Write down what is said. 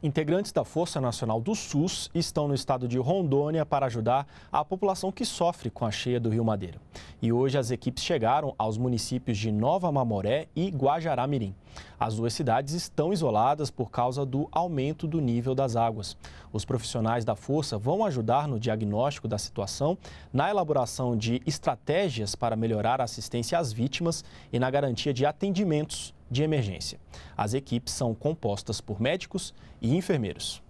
Integrantes da Força Nacional do SUS estão no estado de Rondônia para ajudar a população que sofre com a cheia do Rio Madeira. E hoje as equipes chegaram aos municípios de Nova Mamoré e Guajará-Mirim. As duas cidades estão isoladas por causa do aumento do nível das águas. Os profissionais da força vão ajudar no diagnóstico da situação, na elaboração de estratégias para melhorar a assistência às vítimas e na garantia de atendimentos de emergência. As equipes são compostas por médicos e enfermeiros.